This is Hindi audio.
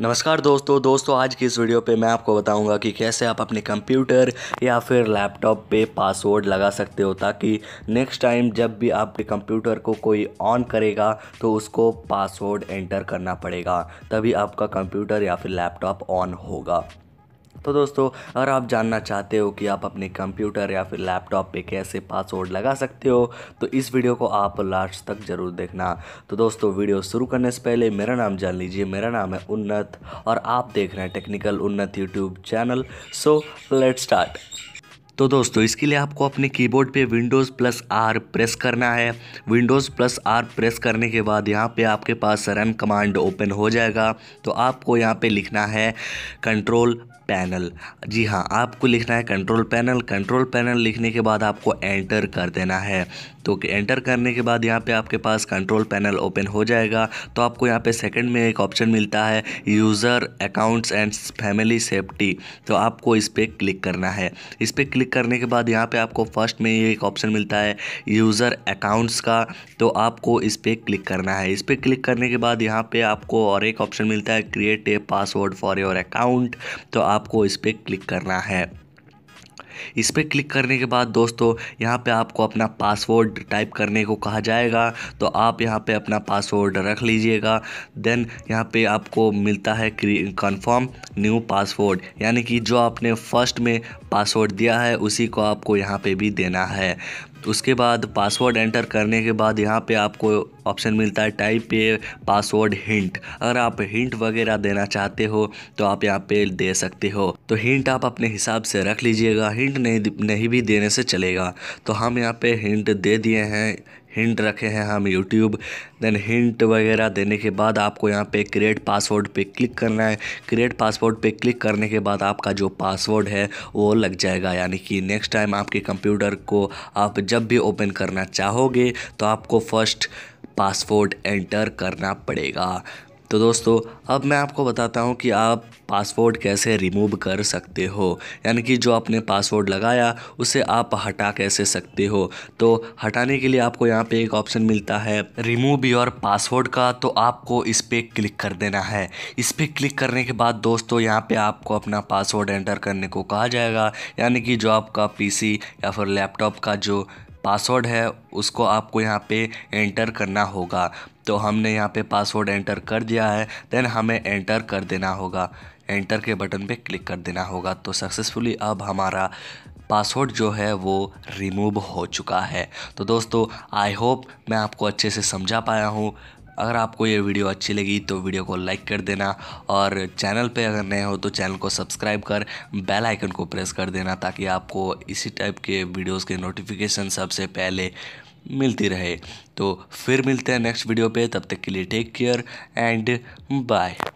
नमस्कार दोस्तों दोस्तों आज की इस वीडियो पे मैं आपको बताऊंगा कि कैसे आप अपने कंप्यूटर या फिर लैपटॉप पे पासवर्ड लगा सकते हो ताकि नेक्स्ट टाइम जब भी आपके कंप्यूटर को कोई ऑन करेगा तो उसको पासवर्ड एंटर करना पड़ेगा तभी आपका कंप्यूटर या फिर लैपटॉप ऑन होगा तो दोस्तों अगर आप जानना चाहते हो कि आप अपने कंप्यूटर या फिर लैपटॉप पे कैसे पासवर्ड लगा सकते हो तो इस वीडियो को आप लास्ट तक ज़रूर देखना तो दोस्तों वीडियो शुरू करने से पहले मेरा नाम जान लीजिए मेरा नाम है उन्नत और आप देख रहे हैं technical Unnat YouTube channel so let start तो दोस्तों इसके लिए आपको अपने कीबोर्ड पे विंडोज़ प्लस आर प्रेस करना है विंडोज़ प्लस आर प्रेस करने के बाद यहाँ पे आपके पास रन कमांड ओपन हो जाएगा तो आपको यहाँ पे लिखना है कंट्रोल पैनल जी हाँ आपको लिखना है कंट्रोल पैनल कंट्रोल पैनल लिखने के बाद आपको एंटर कर देना है तो एंटर करने के बाद यहाँ पे आपके पास कंट्रोल पैनल ओपन हो जाएगा तो आपको यहाँ पे सेकंड में एक ऑप्शन मिलता है user accounts and family safety तो आपको इस पर क्लिक करना है इस पर क्लिक करने के बाद यहाँ पे आपको फर्स्ट में एक ऑप्शन मिलता है यूज़र अकाउंट्स का तो आपको इस पर क्लिक करना है इस पर क्लिक करने के बाद यहाँ पर आपको और एक ऑप्शन मिलता है create a password for your account तो आप आपको इस पर क्लिक करना है इस पर क्लिक करने के बाद दोस्तों यहाँ पे आपको अपना पासवर्ड टाइप करने को कहा जाएगा तो आप यहाँ पे अपना पासवर्ड रख लीजिएगा देन यहाँ पे आपको मिलता है कंफर्म न्यू पासवर्ड यानी कि जो आपने फर्स्ट में पासवर्ड दिया है उसी को आपको यहाँ पे भी देना है उसके बाद पासवर्ड एंटर करने के बाद यहाँ पे आपको ऑप्शन मिलता है टाइप पे पासवर्ड हिंट अगर आप हिंट वगैरह देना चाहते हो तो आप यहाँ पे दे सकते हो तो हिंट आप अपने हिसाब से रख लीजिएगा हिंट हिंट नहीं नहीं भी देने से चलेगा तो हम यहाँ पे हिंट दे दिए हैं हिंट रखे हैं हम यूट्यूब देन हिंट वगैरह देने के बाद आपको यहाँ पे क्रिएट पासवर्ड पे क्लिक करना है क्रिएट पासवर्ड पे क्लिक करने के बाद आपका जो पासवर्ड है वो लग जाएगा यानी कि नेक्स्ट टाइम आपके कंप्यूटर को आप जब भी ओपन करना चाहोगे तो आपको फर्स्ट पासवर्ड एंटर करना पड़ेगा तो दोस्तों अब मैं आपको बताता हूँ कि आप पासवर्ड कैसे रिमूव कर सकते हो यानी कि जो आपने पासवर्ड लगाया उसे आप हटा कैसे सकते हो तो हटाने के लिए आपको यहाँ पे एक ऑप्शन मिलता है रिमूव योर पासवर्ड का तो आपको इस पर क्लिक कर देना है इस पर क्लिक करने के बाद दोस्तों यहाँ पे आपको अपना पासवर्ड एंटर करने को कहा जाएगा यानी कि जो आपका पी या फिर लैपटॉप का जो पासवर्ड है उसको आपको यहाँ पे एंटर करना होगा तो हमने यहाँ पे पासवर्ड एंटर कर दिया है देन हमें एंटर कर देना होगा एंटर के बटन पे क्लिक कर देना होगा तो सक्सेसफुली अब हमारा पासवर्ड जो है वो रिमूव हो चुका है तो दोस्तों आई होप मैं आपको अच्छे से समझा पाया हूँ अगर आपको ये वीडियो अच्छी लगी तो वीडियो को लाइक कर देना और चैनल पे अगर नए हो तो चैनल को सब्सक्राइब कर बेल आइकन को प्रेस कर देना ताकि आपको इसी टाइप के वीडियोस के नोटिफिकेशन सबसे पहले मिलती रहे तो फिर मिलते हैं नेक्स्ट वीडियो पे तब तक के लिए टेक केयर एंड बाय